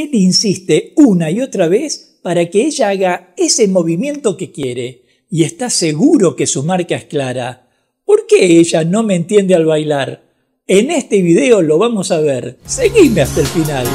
Él insiste una y otra vez para que ella haga ese movimiento que quiere y está seguro que su marca es clara. ¿Por qué ella no me entiende al bailar? En este video lo vamos a ver. Seguime hasta el final.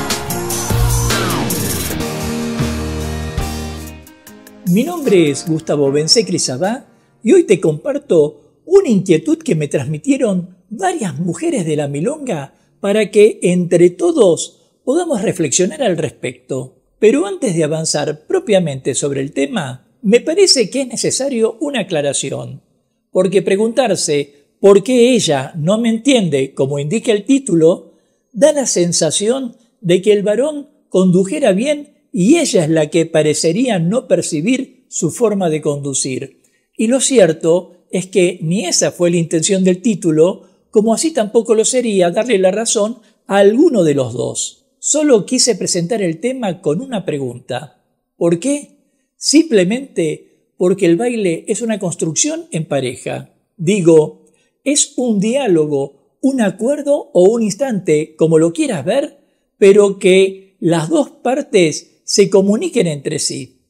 Mi nombre es Gustavo Benzecris Crisabá y hoy te comparto una inquietud que me transmitieron varias mujeres de la milonga para que entre todos podamos reflexionar al respecto. Pero antes de avanzar propiamente sobre el tema, me parece que es necesario una aclaración, porque preguntarse por qué ella no me entiende, como indica el título, da la sensación de que el varón condujera bien y ella es la que parecería no percibir su forma de conducir. Y lo cierto es que ni esa fue la intención del título, como así tampoco lo sería darle la razón a alguno de los dos. Solo quise presentar el tema con una pregunta. ¿Por qué? Simplemente porque el baile es una construcción en pareja. Digo, es un diálogo, un acuerdo o un instante, como lo quieras ver, pero que las dos partes se comuniquen entre sí.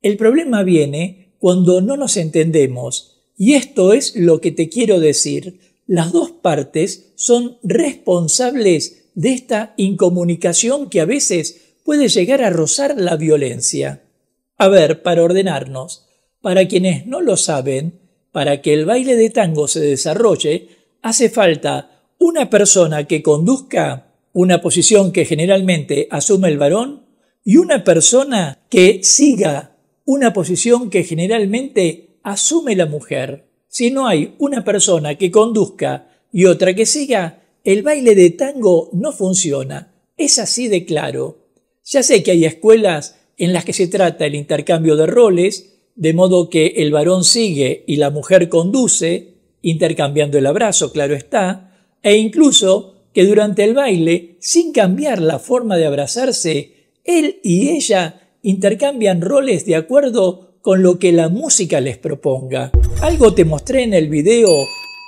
El problema viene cuando no nos entendemos, y esto es lo que te quiero decir. Las dos partes son responsables de esta incomunicación que a veces puede llegar a rozar la violencia. A ver, para ordenarnos, para quienes no lo saben, para que el baile de tango se desarrolle, hace falta una persona que conduzca una posición que generalmente asume el varón y una persona que siga una posición que generalmente asume la mujer. Si no hay una persona que conduzca y otra que siga, el baile de tango no funciona, es así de claro. Ya sé que hay escuelas en las que se trata el intercambio de roles, de modo que el varón sigue y la mujer conduce, intercambiando el abrazo, claro está, e incluso que durante el baile, sin cambiar la forma de abrazarse, él y ella intercambian roles de acuerdo con lo que la música les proponga. Algo te mostré en el video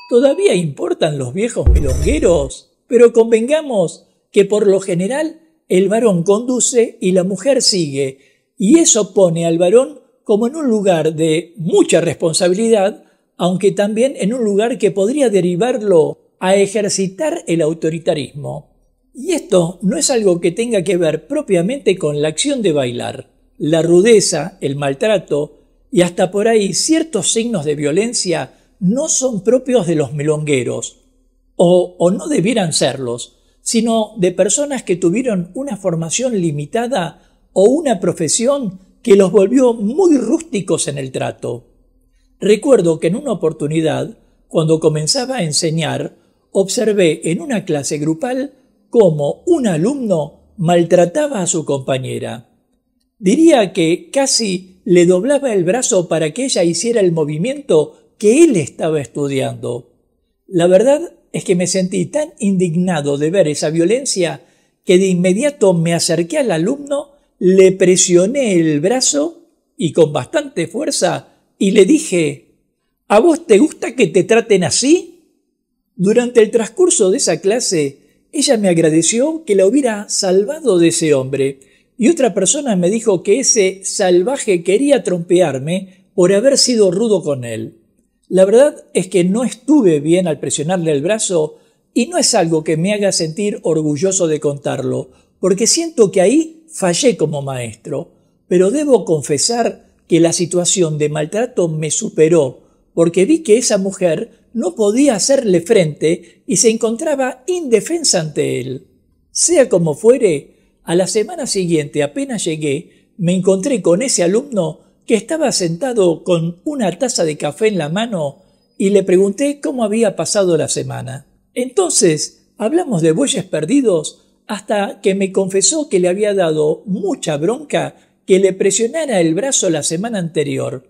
¿Todavía importan los viejos milongueros? Pero convengamos que por lo general el varón conduce y la mujer sigue, y eso pone al varón como en un lugar de mucha responsabilidad, aunque también en un lugar que podría derivarlo a ejercitar el autoritarismo. Y esto no es algo que tenga que ver propiamente con la acción de bailar. La rudeza, el maltrato y hasta por ahí ciertos signos de violencia no son propios de los melongueros o, o no debieran serlos, sino de personas que tuvieron una formación limitada o una profesión que los volvió muy rústicos en el trato. Recuerdo que en una oportunidad, cuando comenzaba a enseñar, observé en una clase grupal cómo un alumno maltrataba a su compañera. Diría que casi le doblaba el brazo para que ella hiciera el movimiento él estaba estudiando. La verdad es que me sentí tan indignado de ver esa violencia que de inmediato me acerqué al alumno, le presioné el brazo y con bastante fuerza y le dije ¿A vos te gusta que te traten así? Durante el transcurso de esa clase, ella me agradeció que la hubiera salvado de ese hombre, y otra persona me dijo que ese salvaje quería trompearme por haber sido rudo con él. La verdad es que no estuve bien al presionarle el brazo y no es algo que me haga sentir orgulloso de contarlo, porque siento que ahí fallé como maestro, pero debo confesar que la situación de maltrato me superó, porque vi que esa mujer no podía hacerle frente y se encontraba indefensa ante él. Sea como fuere, a la semana siguiente apenas llegué, me encontré con ese alumno que estaba sentado con una taza de café en la mano y le pregunté cómo había pasado la semana. Entonces hablamos de bueyes perdidos hasta que me confesó que le había dado mucha bronca que le presionara el brazo la semana anterior,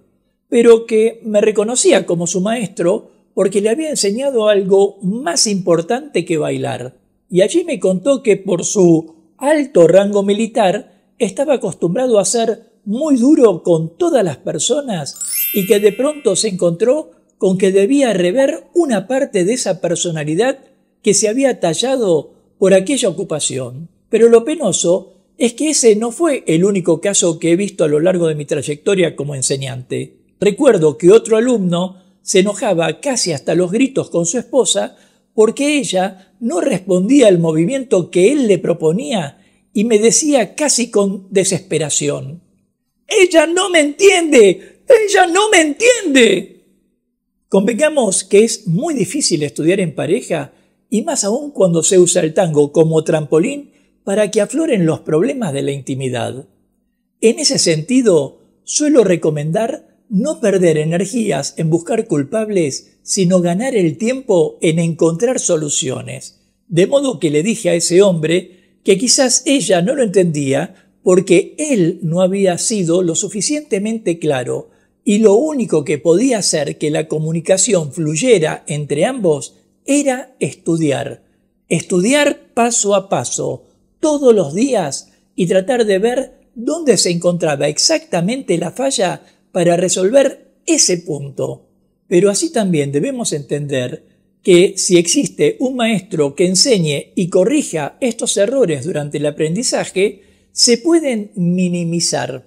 pero que me reconocía como su maestro porque le había enseñado algo más importante que bailar. Y allí me contó que por su alto rango militar estaba acostumbrado a hacer muy duro con todas las personas y que de pronto se encontró con que debía rever una parte de esa personalidad que se había tallado por aquella ocupación. Pero lo penoso es que ese no fue el único caso que he visto a lo largo de mi trayectoria como enseñante. Recuerdo que otro alumno se enojaba casi hasta los gritos con su esposa porque ella no respondía al movimiento que él le proponía y me decía casi con desesperación, ella no me entiende. Ella no me entiende. Convengamos que es muy difícil estudiar en pareja y más aún cuando se usa el tango como trampolín para que afloren los problemas de la intimidad. En ese sentido, suelo recomendar no perder energías en buscar culpables, sino ganar el tiempo en encontrar soluciones. De modo que le dije a ese hombre que quizás ella no lo entendía porque él no había sido lo suficientemente claro y lo único que podía hacer que la comunicación fluyera entre ambos era estudiar, estudiar paso a paso, todos los días y tratar de ver dónde se encontraba exactamente la falla para resolver ese punto. Pero así también debemos entender que si existe un maestro que enseñe y corrija estos errores durante el aprendizaje, se pueden minimizar.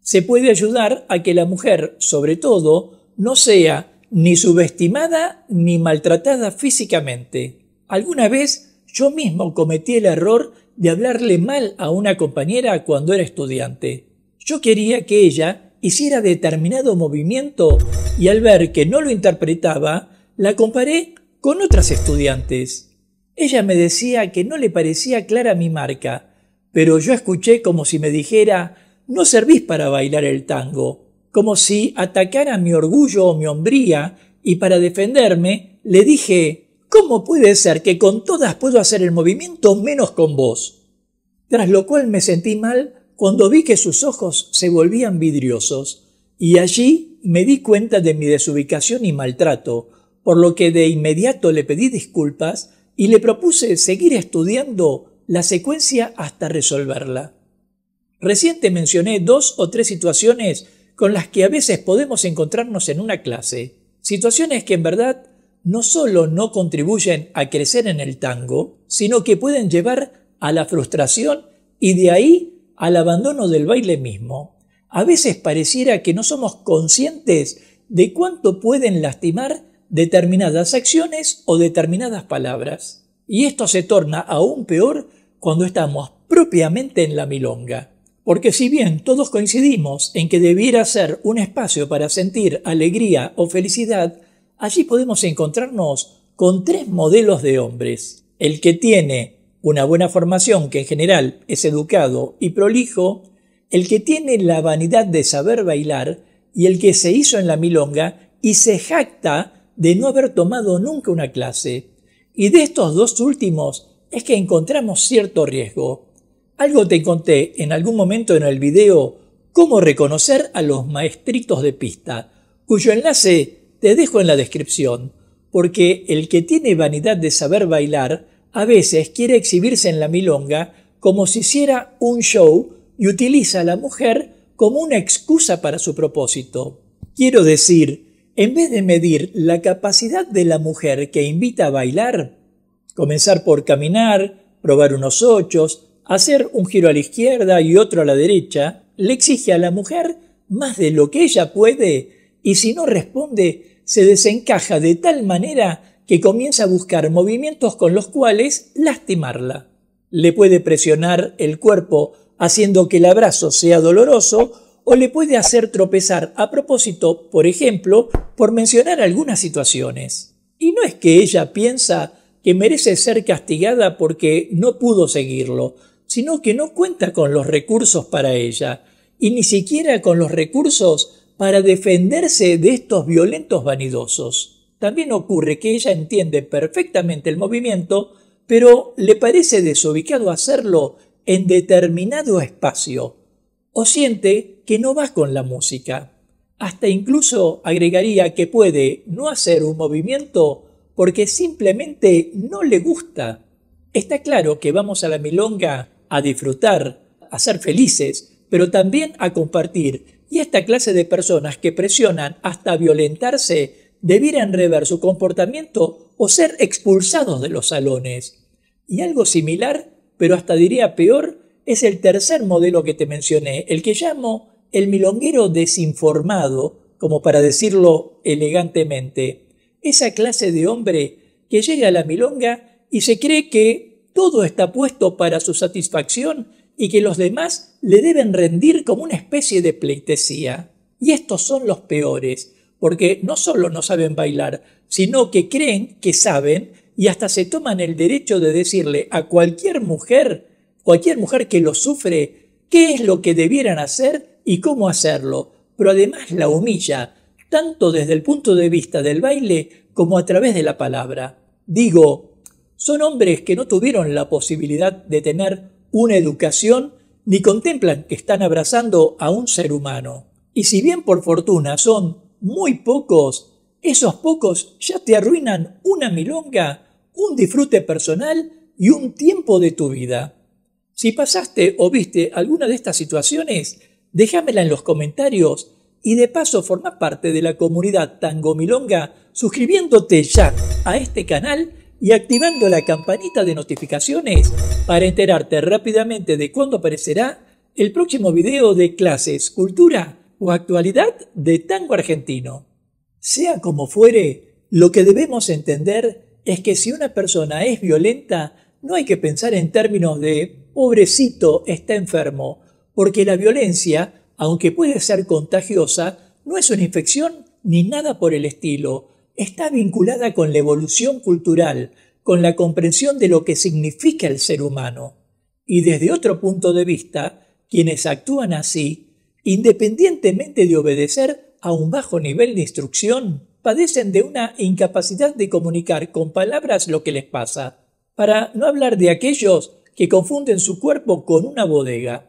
Se puede ayudar a que la mujer, sobre todo, no sea ni subestimada ni maltratada físicamente. Alguna vez yo mismo cometí el error de hablarle mal a una compañera cuando era estudiante. Yo quería que ella hiciera determinado movimiento y al ver que no lo interpretaba, la comparé con otras estudiantes. Ella me decía que no le parecía clara mi marca, pero yo escuché como si me dijera no servís para bailar el tango, como si atacara mi orgullo o mi hombría, y para defenderme le dije ¿Cómo puede ser que con todas puedo hacer el movimiento menos con vos? Tras lo cual me sentí mal cuando vi que sus ojos se volvían vidriosos, y allí me di cuenta de mi desubicación y maltrato, por lo que de inmediato le pedí disculpas y le propuse seguir estudiando la secuencia hasta resolverla. Reciente mencioné dos o tres situaciones con las que a veces podemos encontrarnos en una clase, situaciones que en verdad no solo no contribuyen a crecer en el tango, sino que pueden llevar a la frustración y de ahí al abandono del baile mismo. A veces pareciera que no somos conscientes de cuánto pueden lastimar determinadas acciones o determinadas palabras. Y esto se torna aún peor cuando estamos propiamente en la milonga. Porque si bien todos coincidimos en que debiera ser un espacio para sentir alegría o felicidad, allí podemos encontrarnos con tres modelos de hombres. El que tiene una buena formación, que en general es educado y prolijo, el que tiene la vanidad de saber bailar y el que se hizo en la milonga y se jacta de no haber tomado nunca una clase. Y de estos dos últimos es que encontramos cierto riesgo. Algo te conté en algún momento en el video cómo reconocer a los maestritos de pista, cuyo enlace te dejo en la descripción, porque el que tiene vanidad de saber bailar a veces quiere exhibirse en la milonga como si hiciera un show y utiliza a la mujer como una excusa para su propósito. Quiero decir, en vez de medir la capacidad de la mujer que invita a bailar, Comenzar por caminar, probar unos ochos, hacer un giro a la izquierda y otro a la derecha, le exige a la mujer más de lo que ella puede y si no responde, se desencaja de tal manera que comienza a buscar movimientos con los cuales lastimarla. Le puede presionar el cuerpo haciendo que el abrazo sea doloroso o le puede hacer tropezar a propósito, por ejemplo, por mencionar algunas situaciones. Y no es que ella piensa que merece ser castigada porque no pudo seguirlo, sino que no cuenta con los recursos para ella, y ni siquiera con los recursos para defenderse de estos violentos vanidosos. También ocurre que ella entiende perfectamente el movimiento, pero le parece desubicado hacerlo en determinado espacio, o siente que no va con la música. Hasta incluso agregaría que puede no hacer un movimiento porque simplemente no le gusta. Está claro que vamos a la milonga a disfrutar, a ser felices, pero también a compartir. Y esta clase de personas que presionan hasta violentarse debieran rever su comportamiento o ser expulsados de los salones. Y algo similar, pero hasta diría peor, es el tercer modelo que te mencioné, el que llamo el milonguero desinformado, como para decirlo elegantemente esa clase de hombre que llega a la milonga y se cree que todo está puesto para su satisfacción y que los demás le deben rendir como una especie de pleitesía. Y estos son los peores, porque no solo no saben bailar, sino que creen que saben y hasta se toman el derecho de decirle a cualquier mujer, cualquier mujer que lo sufre, qué es lo que debieran hacer y cómo hacerlo, pero además la humilla, tanto desde el punto de vista del baile como a través de la palabra. Digo, son hombres que no tuvieron la posibilidad de tener una educación ni contemplan que están abrazando a un ser humano. Y si bien por fortuna son muy pocos, esos pocos ya te arruinan una milonga, un disfrute personal y un tiempo de tu vida. Si pasaste o viste alguna de estas situaciones, déjamela en los comentarios y de paso forma parte de la comunidad Tango Milonga suscribiéndote ya a este canal y activando la campanita de notificaciones para enterarte rápidamente de cuándo aparecerá el próximo video de clases, cultura o actualidad de tango argentino. Sea como fuere, lo que debemos entender es que si una persona es violenta, no hay que pensar en términos de pobrecito está enfermo, porque la violencia aunque puede ser contagiosa, no es una infección ni nada por el estilo. Está vinculada con la evolución cultural, con la comprensión de lo que significa el ser humano. Y desde otro punto de vista, quienes actúan así, independientemente de obedecer a un bajo nivel de instrucción, padecen de una incapacidad de comunicar con palabras lo que les pasa, para no hablar de aquellos que confunden su cuerpo con una bodega.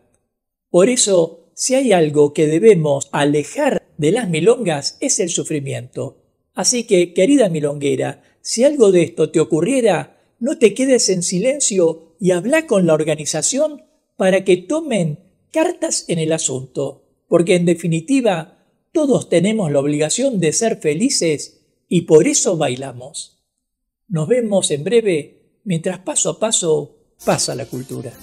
Por eso, si hay algo que debemos alejar de las milongas es el sufrimiento. Así que, querida milonguera, si algo de esto te ocurriera, no te quedes en silencio y habla con la organización para que tomen cartas en el asunto, porque en definitiva todos tenemos la obligación de ser felices y por eso bailamos. Nos vemos en breve mientras paso a paso pasa la cultura.